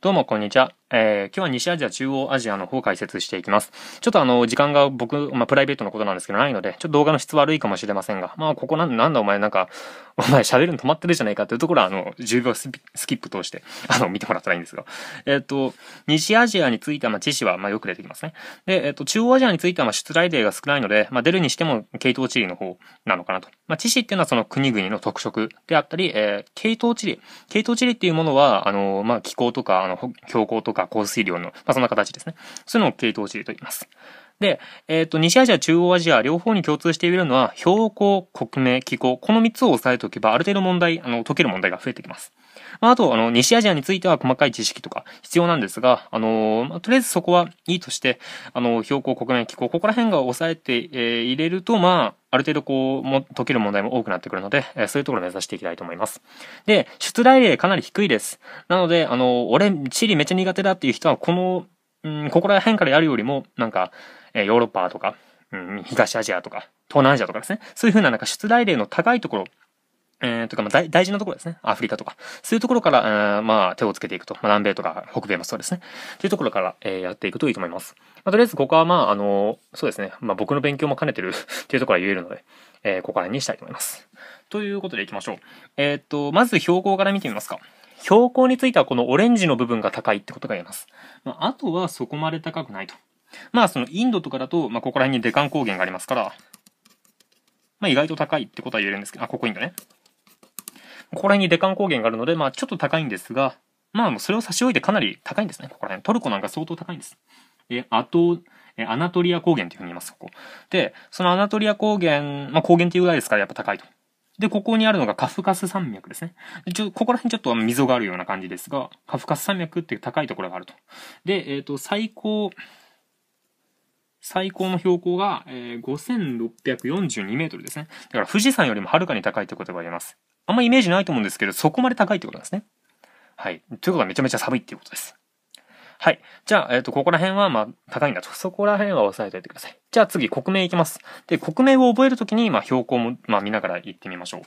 どうもこんにちは。えー、今日は西アジア、中央アジアの方を解説していきます。ちょっとあの、時間が僕、まあ、プライベートのことなんですけどないので、ちょっと動画の質悪いかもしれませんが、まあ、ここなんなんだお前なんか、お前喋るの止まってるじゃないかというところは、あの、10秒スキップ通して、あの、見てもらったらいいんですが。えっ、と、西アジアについては、まあ、知識は、まあ、よく出てきますね。で、えっ、と、中央アジアについては、まあ、出題例が少ないので、まあ、出るにしても、系統地理の方なのかなと。まあ、知識っていうのはその国々の特色であったり、えー、系統地理。系統地理っていうものは、あの、まあ、気候とか、あの、標高とか、か降水量の、まあ、そんな形ですね。そういうのを系統地理と言います。で、えっ、ー、と、西アジア、中央アジア、両方に共通しているのは、標高、国名、気候、この3つを押さえておけば、ある程度問題、あの、解ける問題が増えてきます。まあ、あと、あの、西アジアについては細かい知識とか必要なんですが、あの、まあ、とりあえずそこはいいとして、あの、標高、国内気候、ここら辺が抑えて、えー、入れると、まあ、ある程度こう、も、解ける問題も多くなってくるので、えー、そういうところを目指していきたいと思います。で、出題例かなり低いです。なので、あの、俺、地理めっちゃ苦手だっていう人は、この、うん、ここら辺からやるよりも、なんか、えー、ヨーロッパとか、うん、東アジアとか、東南アジアとかですね。そういうふうななんか出題例の高いところえー、とか、まあ大、大事なところですね。アフリカとか。そういうところから、えー、まあ、手をつけていくと。まあ、南米とか北米もそうですね。というところから、えー、やっていくといいと思います。まあ、とりあえず、ここはまあ、あの、そうですね。まあ、僕の勉強も兼ねてると いうところは言えるので、えー、ここら辺にしたいと思います。ということで行きましょう。えー、っと、まず標高から見てみますか。標高についてはこのオレンジの部分が高いってことが言えます。まあ、あとはそこまで高くないと。まあ、そのインドとかだと、まあ、ここら辺にデカン高原がありますから、まあ、意外と高いってことは言えるんですけど、あ、ここインドね。ここら辺にデカン高原があるので、まあちょっと高いんですが、まあもうそれを差し置いてかなり高いんですね、ここら辺。トルコなんか相当高いんです。え、あと、え、アナトリア高原というふうに言います、ここ。で、そのアナトリア高原、まあ高原っていうぐらいですからやっぱ高いと。で、ここにあるのがカフカス山脈ですね。でちょここら辺ちょっと溝があるような感じですが、カフカス山脈っていう高いところがあると。で、えっ、ー、と、最高、最高の標高が、えー、5642メートルですね。だから富士山よりもはるかに高いということが言えます。あんまイメージないと思うんですけど、そこまで高いってことなんですね。はい。ということはめちゃめちゃ寒いっていうことです。はい。じゃあ、えっ、ー、と、ここら辺は、まあ、高いんだと。そこら辺は押さえておいてください。じゃあ次、国名いきます。で、国名を覚えるときに、まあ、標高も、まあ、見ながら行ってみましょう。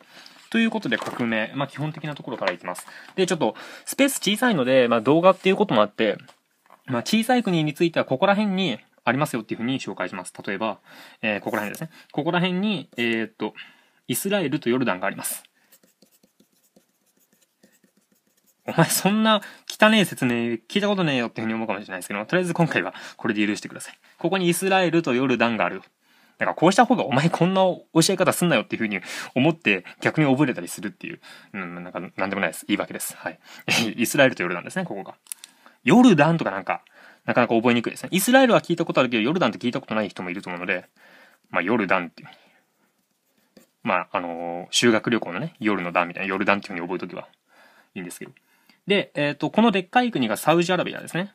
ということで、国名。まあ、基本的なところからいきます。で、ちょっと、スペース小さいので、まあ、動画っていうこともあって、まあ、小さい国については、ここら辺にありますよっていうふうに紹介します。例えば、えー、ここら辺ですね。ここら辺に、えー、っと、イスラエルとヨルダンがあります。お 前そんな汚ねえ説明聞いたことねえよっていうふうに思うかもしれないですけどとりあえず今回はこれで許してください。ここにイスラエルとヨルダンがあるよ。だからこうした方がお前こんな教え方すんなよっていうふうに思って逆に覚えれたりするっていう、うん、なんか何でもないです。言い訳です。はい。イスラエルとヨルダンですね、ここが。ヨルダンとかなんか、なかなか覚えにくいですね。イスラエルは聞いたことあるけど、ヨルダンって聞いたことない人もいると思うので、まあ、ヨルダンっていう。まあ、あのー、修学旅行のね、夜の段みたいな、ヨルダンっていうふうに覚えとけばいいんですけど。で、えっ、ー、と、このでっかい国がサウジアラビアですね。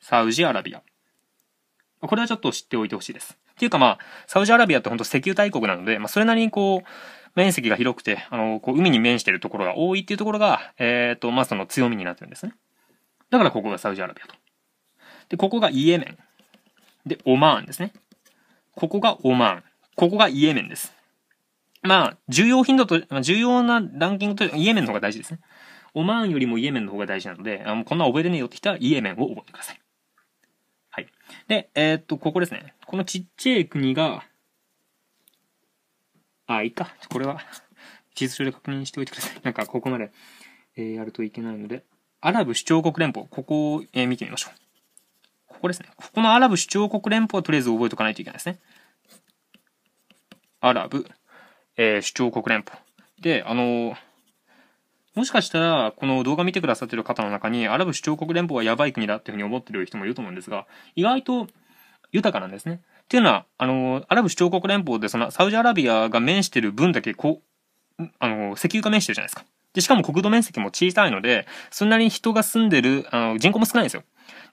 サウジアラビア。これはちょっと知っておいてほしいです。っていうかまあ、サウジアラビアってほんと石油大国なので、まあそれなりにこう、面積が広くて、あの、こう海に面しているところが多いっていうところが、えっ、ー、と、まあその強みになってるんですね。だからここがサウジアラビアと。で、ここがイエメン。で、オマーンですね。ここがオマーン。ここがイエメンです。まあ、重要頻度と、重要なランキングと、イエメンの方が大事ですね。オマーンよりもイエメンの方が大事なので、あのこんな覚えてねえよって人はイエメンを覚えてください。はい。で、えー、っと、ここですね。このちっちゃい国が、あ、いいか。これは、地図上で確認しておいてください。なんか、ここまで、えー、やるといけないので、アラブ首長国連邦、ここを、えー、見てみましょう。ここですね。ここのアラブ首長国連邦はとりあえず覚えておかないといけないですね。アラブ、えー、首長国連邦。で、あのーもしかしたら、この動画見てくださってる方の中に、アラブ首長国連邦はやばい国だっていうふうに思ってる人もいると思うんですが、意外と豊かなんですね。っていうのは、あの、アラブ首長国連邦で、その、サウジアラビアが面してる分だけ、こう、あの、石油が面してるじゃないですか。で、しかも国土面積も小さいので、そんなに人が住んでる、あの、人口も少ないんですよ。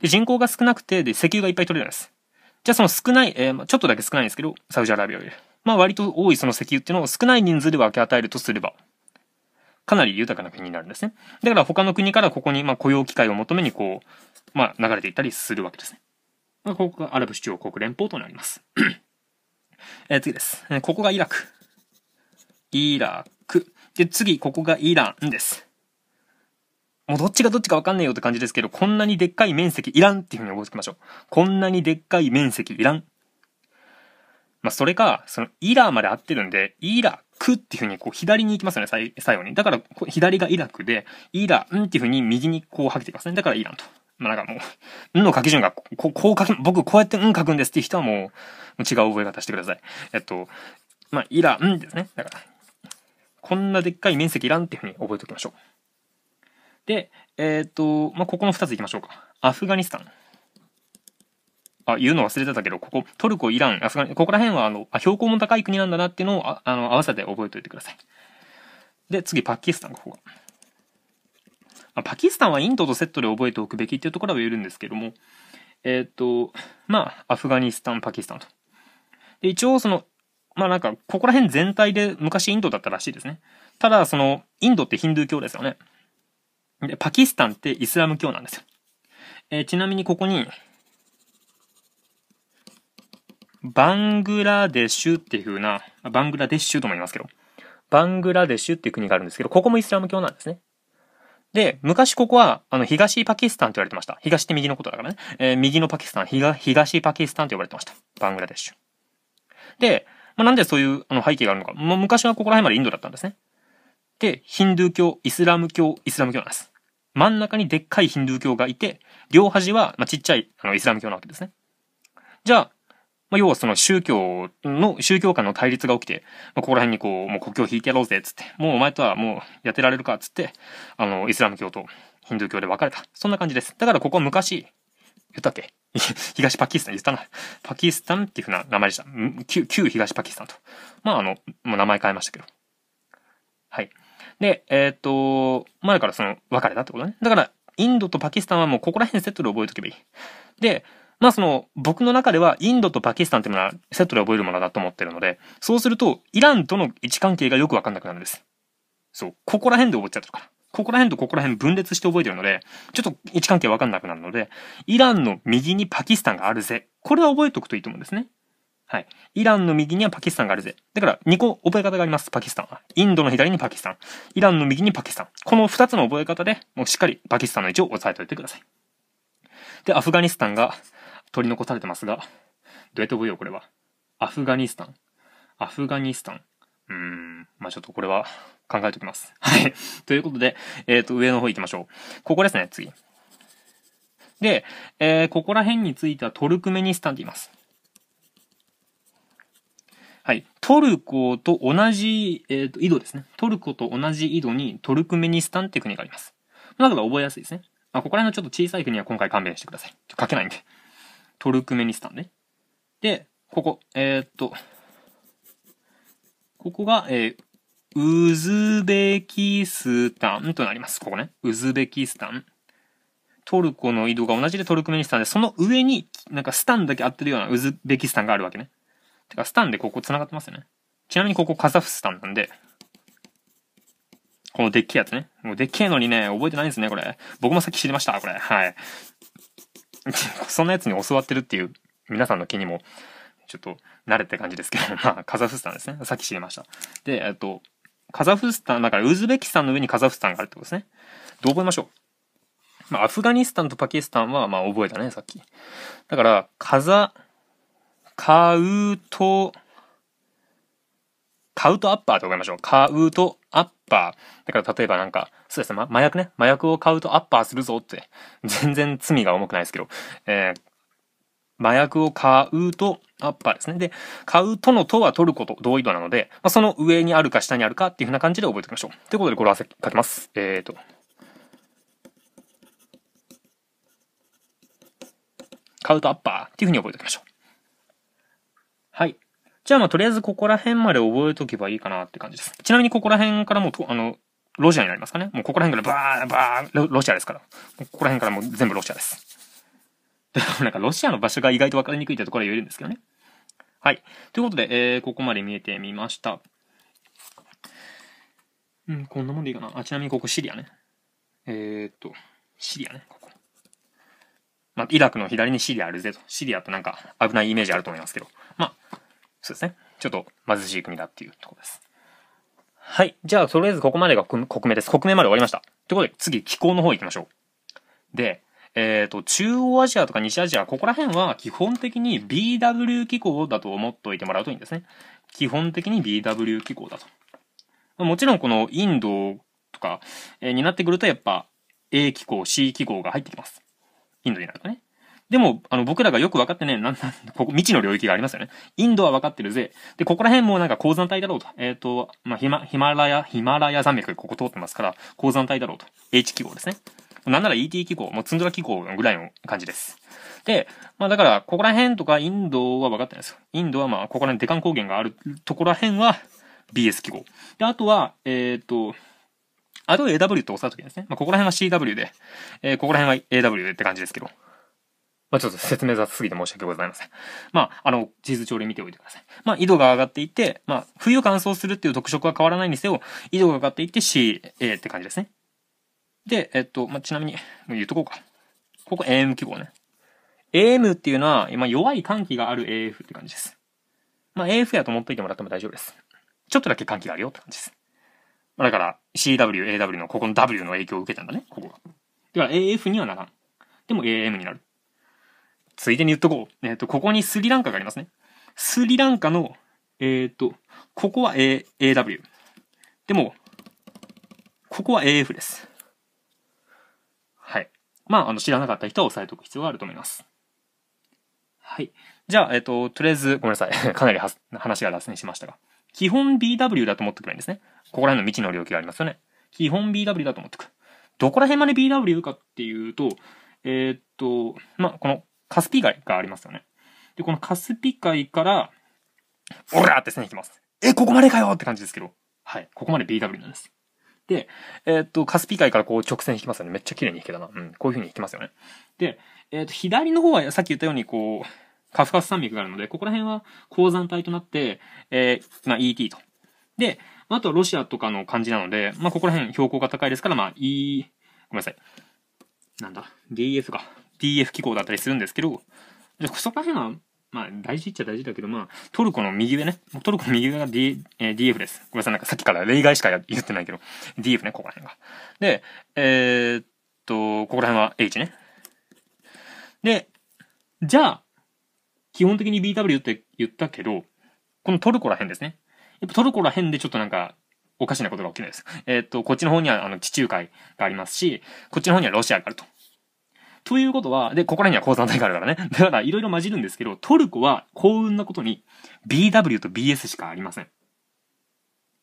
で、人口が少なくて、で、石油がいっぱい取れるんです。じゃあその少ない、えー、ちょっとだけ少ないんですけど、サウジアラビアより。まあ割と多いその石油っていうのを少ない人数で分け与えるとすれば、かなり豊かな国になるんですね。だから他の国からここに、まあ、雇用機会を求めにこう、まあ、流れていったりするわけですね。まあ、ここがアラブ首長国連邦となります。え次です。ここがイラク。イラク。で、次、ここがイランです。もうどっちがどっちかわかんないよって感じですけど、こんなにでっかい面積いらんっていうふうに覚えておきましょう。こんなにでっかい面積いらん。まあ、それか、その、イラーまで合ってるんで、イラくっていうふうにこう左に行きますよね、最後に。だから、左がイラクで、イラんっていうふうに右にこうはけていきますね。だからイランと。まあなんかもう、んの書き順がこ、こう書き、僕こうやってん書くんですっていう人はもう、違う覚え方してください。えっと、まあ、イランですね。だから、こんなでっかい面積いらんっていうふうに覚えておきましょう。で、えっ、と、まあ、ここの二つ行きましょうか。アフガニスタン。あ、言うの忘れてたけど、ここ、トルコ、イラン、アフガニここら辺は、あの、あ標高も高い国なんだなっていうのを、ああの、合わせて覚えておいてください。で、次、パキスタン、ここが。あパキスタンはインドとセットで覚えておくべきっていうところは言えるんですけども、えっ、ー、と、まあ、アフガニスタン、パキスタンと。で、一応、その、まあなんか、ここら辺全体で昔インドだったらしいですね。ただ、その、インドってヒンドゥー教ですよね。で、パキスタンってイスラム教なんですよ。えー、ちなみにここに、バングラデシュっていう風な、バングラデシュとも言いますけど、バングラデシュっていう国があるんですけど、ここもイスラム教なんですね。で、昔ここは、あの、東パキスタンと言われてました。東って右のことだからね。えー、右のパキスタン、東パキスタンと呼ばれてました。バングラデシュ。で、まあ、なんでそういうあの背景があるのか。もう昔はここら辺までインドだったんですね。で、ヒンドゥー教、イスラム教、イスラム教なんです。真ん中にでっかいヒンドゥー教がいて、両端は、まあ、ちっちゃいあのイスラム教なわけですね。じゃあ、まあ、要はその宗教の、宗教間の対立が起きて、まあ、ここら辺にこう、もう国境を引いてやろうぜ、つって、もうお前とはもうやってられるか、つって、あの、イスラム教とヒンドゥー教で分かれた。そんな感じです。だからここ昔、言ったっけ 東パキスタン言ったな。パキスタンっていうふうな名前でした。旧旧東パキスタンと。まあ、あの、もう名前変えましたけど。はい。で、えっ、と、前からその、別れたってことね。だから、インドとパキスタンはもうここら辺セットで覚えとけばいい。で、まあその、僕の中ではインドとパキスタンっていうのはセットで覚えるものだと思ってるので、そうすると、イランとの位置関係がよくわかんなくなるんです。そう、ここら辺で覚えちゃってるから。ここら辺とここら辺分裂して覚えてるので、ちょっと位置関係わかんなくなるので、イランの右にパキスタンがあるぜ。これは覚えておくといいと思うんですね。はい。イランの右にはパキスタンがあるぜ。だから2個覚え方があります、パキスタンは。インドの左にパキスタン。イランの右にパキスタン。この2つの覚え方で、もうしっかりパキスタンの位置を押さえておいてください。で、アフガニスタンが、取り残されてますが、どうやって覚えようこれは。アフガニスタン。アフガニスタン。うーん。まあ、ちょっとこれは考えておきます。はい。ということで、えっ、ー、と、上の方行きましょう。ここですね、次。で、えー、ここら辺についてはトルクメニスタンって言います。はい。トルコと同じ、えっ、ー、と、緯度ですね。トルコと同じ緯度にトルクメニスタンって国があります。なかで覚えやすいですね。まあ、ここら辺のちょっと小さい国は今回勘弁してください。書けないんで。トルクメニスタンね。で、ここ、えー、っと、ここが、えー、ウズベキスタンとなります。ここね。ウズベキスタン。トルコの移動が同じでトルクメニスタンで、その上になんかスタンだけ合ってるようなウズベキスタンがあるわけね。てか、スタンでここ繋がってますよね。ちなみにここカザフスタンなんで、このでっけえやつね。もうでっけえのにね、覚えてないんですね、これ。僕もさっき知りました、これ。はい。そんなやつに教わってるっていう皆さんの気にも、ちょっと慣れて感じですけど、まあ、カザフスタンですね。さっき知りました。で、えっと、カザフスタン、だからウズベキスタンの上にカザフスタンがあるってことですね。どう覚えましょう。まあ、アフガニスタンとパキスタンは、まあ、覚えたね、さっき。だから、カザ、カウト、カウトアッパーて覚えましょう。カウトアッパー。だから例えばなんか、そうですね、ま、麻薬ね。麻薬を買うとアッパーするぞって。全然罪が重くないですけど。えー麻薬を買うと、アッパーですね。で、買うとのとは取ること、同意度なので、まあ、その上にあるか下にあるかっていうふうな感じで覚えておきましょう。ということで、これは書きます。えっ、ー、と。買うとアッパーっていうふうに覚えておきましょう。じゃあまあとりあえずここら辺まで覚えとけばいいかなって感じです。ちなみにここら辺からもうあの、ロシアになりますかね。もうここら辺からバー、バー、ロシアですから。ここら辺からもう全部ロシアです。でもなんかロシアの場所が意外と分かりにくいってところは言えるんですけどね。はい。ということで、えー、ここまで見えてみました。うん、こんなもんでいいかな。あ、ちなみにここシリアね。えー、っと、シリアね、ここ。まあ、イラクの左にシリアあるぜと。シリアってなんか危ないイメージあると思いますけど。まあ、そうですね。ちょっと貧しい国だっていうところです。はい。じゃあ、とりあえずここまでが国名です。国名まで終わりました。ということで、次、気候の方行きましょう。で、えっ、ー、と、中央アジアとか西アジア、ここら辺は基本的に BW 気候だと思っておいてもらうといいんですね。基本的に BW 気候だと。もちろんこのインドとか、えー、になってくるとやっぱ A 気候、C 気候が入ってきます。インドになるとね。でも、あの、僕らがよく分かってね、なん、なん、ここ、未知の領域がありますよね。インドは分かってるぜ。で、ここら辺もなんか鉱山帯だろうと。えっ、ー、と、まあ、ヒマ、ヒマラヤ、ヒマラヤ山脈、ここ通ってますから、鉱山帯だろうと。H 記号ですね。なんなら ET 記号、もうツンドラ記号ぐらいの感じです。で、まあだから、ここら辺とかインドは分かってないですよ。インドはまあ、ここら辺、デカン高原があるところら辺は BS 記号。で、あとは、えっ、ー、と、あと AW って押しときですね。まあ、ここら辺は CW で、えー、ここら辺は AW でって感じですけど。まあ、ちょっと説明雑すぎて申し訳ございません。まあ、あの、地図ズ調理見ておいてください。まあ、緯度が上がっていって、まあ、冬乾燥するっていう特色は変わらないにせよ、緯度が上がっていって CA って感じですね。で、えっと、まあ、ちなみに、言っとこうか。ここ AM 記号ね。AM っていうのは、今弱い寒気がある AF って感じです。まあ、AF やと思っおいてもらっても大丈夫です。ちょっとだけ寒気があるよって感じです。まあ、だから CW、AW のここの W の影響を受けたんだね、ここが。だから AF にはならん。でも AM になる。ついでに言っとこう。えっ、ー、と、ここにスリランカがありますね。スリランカの、えっ、ー、と、ここは、A、AW。でも、ここは AF です。はい。まあ、あの、知らなかった人は押さえておく必要があると思います。はい。じゃあ、えっ、ー、と、とりあえず、ごめんなさい。かなり話が脱線しましたが。基本 BW だと思ってくればいいんですね。ここら辺の未知の領域がありますよね。基本 BW だと思ってく。どこら辺まで BW かっていうと、えー、っと、まあ、このカスピ海がありますよね。で、このカスピ海から、オラーって線引きます。え、ここまでかよって感じですけど。はい。ここまで BW なんです。で、えー、っと、カスピ海からこう直線引きますよね。めっちゃ綺麗に引けたな。うん。こういう風に引きますよね。で、えー、っと、左の方はさっき言ったようにこう、カフカス山脈があるので、ここら辺は鉱山帯となって、えー、まあ ET と。で、あとはロシアとかの感じなので、まあここら辺標高が高いですから、まあ E、ごめんなさい。なんだ、DF か。d f 機構だったりするんですけど、そこら辺は、まあ、大事っちゃ大事だけど、まあ、トルコの右上ね。トルコの右上が、D えー、DF です。ごめんなさい、なんかさっきから例外しか言ってないけど、DF ね、ここら辺が。で、えー、っと、ここら辺は H ね。で、じゃあ、基本的に BW って言ったけど、このトルコら辺ですね。やっぱトルコら辺でちょっとなんか、おかしなことが起きないです。えー、っと、こっちの方には、あの、地中海がありますし、こっちの方にはロシアがあると。ということは、で、ここら辺には鉱山帯があるからね。だから、いろいろ混じるんですけど、トルコは幸運なことに、BW と BS しかありません。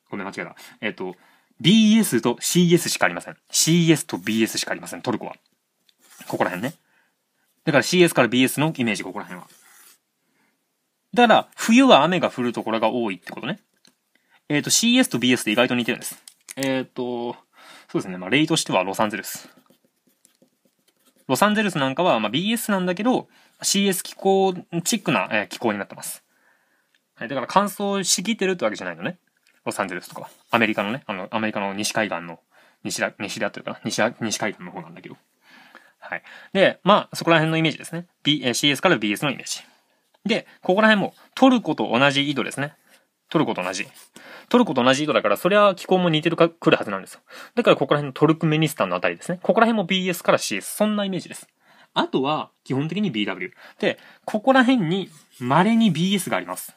ごめん、間違えた。えっ、ー、と、BS と CS しかありません。CS と BS しかありません、トルコは。ここら辺ね。だから CS から BS のイメージ、ここら辺は。だから、冬は雨が降るところが多いってことね。えっ、ー、と、CS と BS って意外と似てるんです。えっ、ー、と、そうですね。まあ、例としてはロサンゼルス。ロサンゼルスなんかは、まあ、BS なんだけど、CS 気候チックな、えー、気候になってます。はい、だから乾燥しきってるってわけじゃないのね。ロサンゼルスとかアメリカのね、あの、アメリカの西海岸の、西だ、西だというか、西西海岸の方なんだけど。はい。で、まあ、そこら辺のイメージですね。B、え CS から BS のイメージ。で、ここら辺も、トルコと同じ緯度ですね。トルコと同じ。トルコと同じ緯度だから、そりゃ気候も似てるか、来るはずなんですよ。だからここら辺のトルクメニスタンのあたりですね。ここら辺も BS から CS。そんなイメージです。あとは、基本的に BW。で、ここら辺に、稀に BS があります。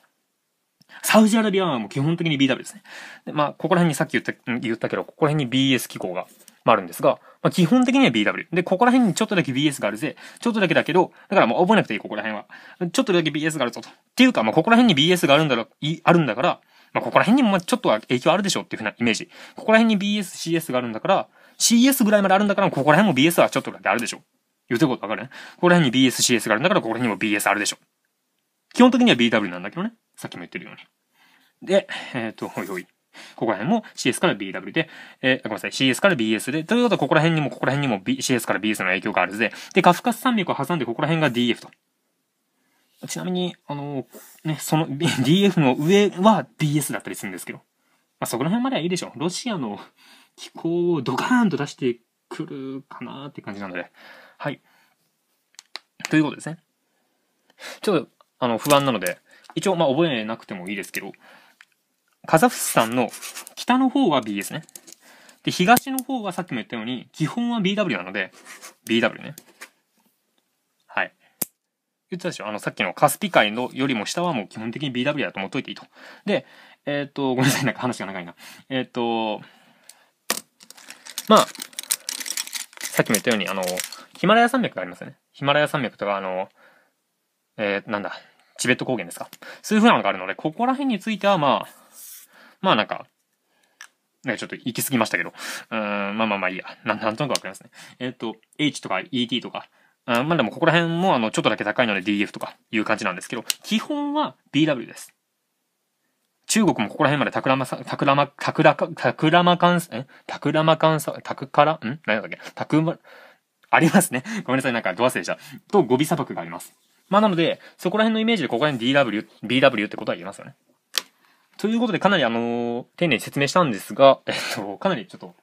サウジアラビアはもう基本的に BW ですね。で、まあ、ここら辺にさっき言った、言ったけど、ここら辺に BS 機構が、まあ、あるんですが、まあ、基本的には BW。で、ここら辺にちょっとだけ BS があるぜ。ちょっとだけだけど、だからもう覚えなくていい、ここら辺は。ちょっとだけ BS があるぞと。っていうか、まあ、ここら辺に BS があるんだろ、あるんだから、まあ、ここら辺にもちょっとは影響あるでしょうっていうふうなイメージ。ここら辺に BS、CS があるんだから、CS ぐらいまであるんだから、ここら辺も BS はちょっとだけあるでしょう。言うてることわかるねここら辺に BS、CS があるんだから、ここら辺にも BS あるでしょう。基本的には BW なんだけどね。さっきも言ってるように。で、えっ、ー、と、ほいい。ここら辺も CS から BW で、えー、ごめんなさい、CS から BS で、ということはここら辺にもここら辺にも、B、CS から BS の影響があるぜ。で、カフカス山脈を挟んでここら辺が DF と。ちなみに、あの、ね、その DF の上は DS だったりするんですけど、まあ、そこら辺まではいいでしょう。ロシアの気候をドカーンと出してくるかなって感じなので、はい。ということですね。ちょっと、あの、不安なので、一応、まあ、覚えなくてもいいですけど、カザフスタンの北の方は B ですね。で、東の方はさっきも言ったように、基本は BW なので、BW ね。言ってたでしょあの、さっきのカスピ海のよりも下はもう基本的に BW だと思っといていいと。で、えっ、ー、と、ごめんなさい、なんか話が長いな。えっ、ー、と、まあ、さっきも言ったように、あの、ヒマラヤ山脈がありますよね。ヒマラヤ山脈とか、あの、えー、なんだ、チベット高原ですか。そういう風なのがあるので、ここら辺については、まあ、まあなんか、ね、ちょっと行き過ぎましたけど。うん、まあまあまあいいや。なんなんとなくわかりますね。えっ、ー、と、H とか ET とか、あまあでもここら辺もあのちょっとだけ高いので DF とかいう感じなんですけど、基本は BW です。中国もここら辺までたくらまさ、たくらま、たくらまかん、えたくらまかんさ、たくから、ん何だっけたくま、ありますね。ごめんなさい、なんかド忘れでした。と語尾砂漠があります。まあなので、そこら辺のイメージでここら辺 DW、BW ってことは言えますよね。ということで、かなりあのー、丁寧に説明したんですが、えっと、かなりちょっと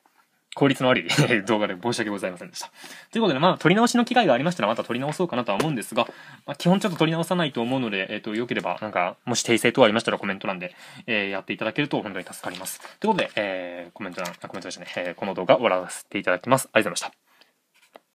効率の悪い動画で申し訳ございませんでした。ということで、まあ、撮り直しの機会がありましたら、また撮り直そうかなとは思うんですが、まあ、基本ちょっと撮り直さないと思うので、えっ、ー、と、良ければ、なんか、もし訂正等ありましたらコメント欄で、えー、やっていただけると本当に助かります。ということで、えー、コメント欄、コメントですね、えー、この動画終わらせていただきます。ありがとうございました。